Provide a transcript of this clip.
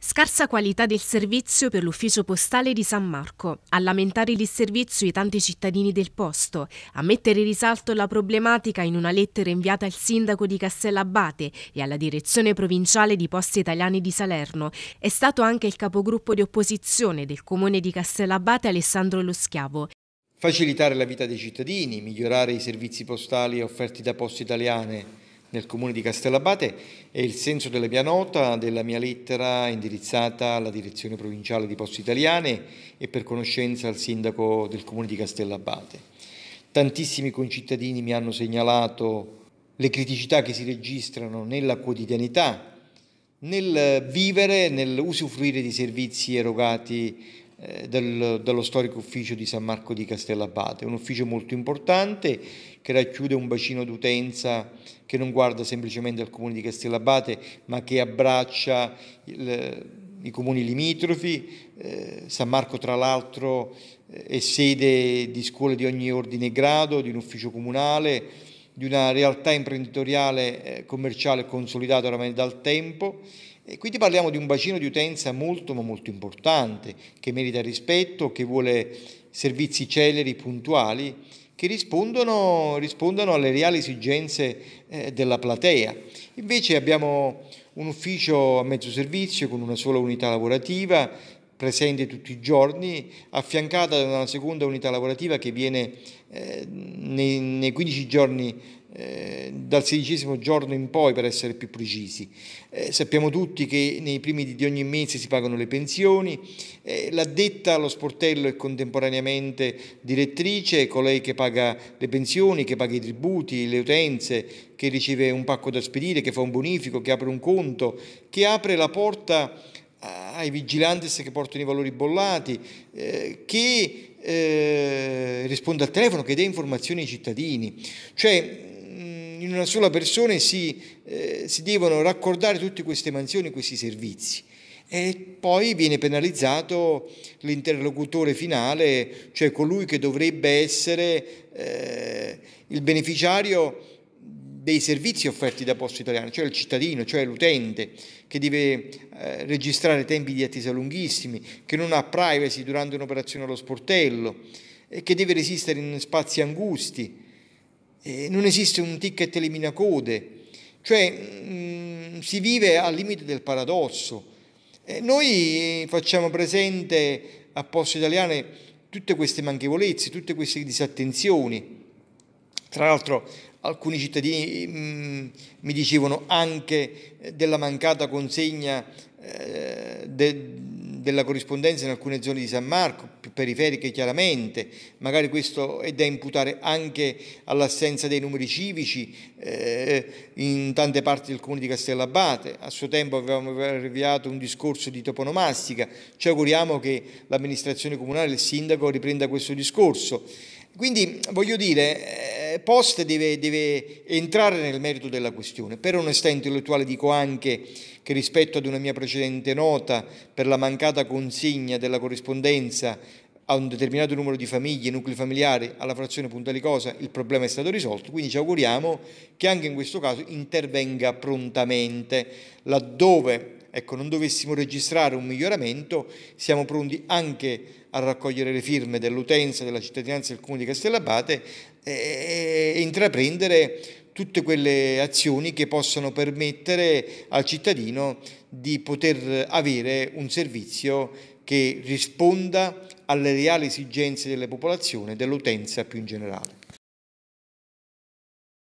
Scarsa qualità del servizio per l'ufficio postale di San Marco, a lamentare il disservizio i tanti cittadini del posto, a mettere in risalto la problematica in una lettera inviata al sindaco di Castellabate e alla direzione provinciale di Poste Italiane di Salerno, è stato anche il capogruppo di opposizione del comune di Castellabate Alessandro Lo Schiavo. Facilitare la vita dei cittadini, migliorare i servizi postali offerti da Poste Italiane nel comune di Castellabate è il senso della mia nota, della mia lettera indirizzata alla direzione provinciale di Poste Italiane e per conoscenza al sindaco del comune di Castellabate. Tantissimi concittadini mi hanno segnalato le criticità che si registrano nella quotidianità, nel vivere, nell'usufruire di servizi erogati eh, del, dallo storico ufficio di San Marco di Castellabate, un ufficio molto importante che racchiude un bacino d'utenza che non guarda semplicemente al comune di Castellabate, ma che abbraccia il, i comuni limitrofi. Eh, San Marco, tra l'altro, eh, è sede di scuole di ogni ordine e grado, di un ufficio comunale, di una realtà imprenditoriale, eh, commerciale consolidata oramai dal tempo e quindi parliamo di un bacino di utenza molto ma molto importante, che merita rispetto, che vuole servizi celeri, puntuali, che rispondono, rispondono alle reali esigenze eh, della platea. Invece abbiamo un ufficio a mezzo servizio con una sola unità lavorativa presente tutti i giorni, affiancata da una seconda unità lavorativa che viene eh, nei, nei, 15 giorni, eh, dal sedicesimo giorno in poi per essere più precisi. Eh, sappiamo tutti che nei primi di ogni mese si pagano le pensioni, eh, la detta allo sportello è contemporaneamente direttrice, colei che paga le pensioni, che paga i tributi, le utenze, che riceve un pacco da spedire, che fa un bonifico, che apre un conto, che apre la porta ai vigilantes che portano i valori bollati, eh, che eh, risponde al telefono, che dà informazioni ai cittadini. Cioè, mm, in una sola persona si, eh, si devono raccordare tutte queste mansioni, questi servizi e poi viene penalizzato l'interlocutore finale, cioè colui che dovrebbe essere eh, il beneficiario dei servizi offerti da Poste Italiano, cioè il cittadino, cioè l'utente che deve eh, registrare tempi di attesa lunghissimi, che non ha privacy durante un'operazione allo sportello, eh, che deve resistere in spazi angusti, eh, non esiste un ticket eliminacode, cioè mh, mm, si vive al limite del paradosso. noi facciamo presente a Poste Italiano tutte queste manchevolezze, tutte queste disattenzioni. Tra l'altro alcuni cittadini mh, mm, mi dicevano anche eh, della mancata consegna eh, de, della corrispondenza in alcune zone di San Marco, più periferiche chiaramente, magari questo è da imputare anche all'assenza dei numeri civici eh, in tante parti del comune di Castellabate. A suo tempo avevamo avviato un discorso di toponomastica, ci auguriamo che l'amministrazione comunale il sindaco riprenda questo discorso. Quindi voglio dire, eh, deve, deve, entrare nel merito della questione. Per onestà intellettuale dico anche che rispetto ad una mia precedente nota per la mancata consegna della corrispondenza a un determinato numero di famiglie, nuclei familiari, alla frazione Puntalicosa, il problema è stato risolto, quindi ci auguriamo che anche in questo caso intervenga prontamente. Laddove ecco, non dovessimo registrare un miglioramento, siamo pronti anche a a raccogliere le firme dell'utenza, della cittadinanza del comune di Castellabate e, e intraprendere tutte quelle azioni che possano permettere al cittadino di poter avere un servizio che risponda alle reali esigenze delle popolazioni e dell'utenza più in generale.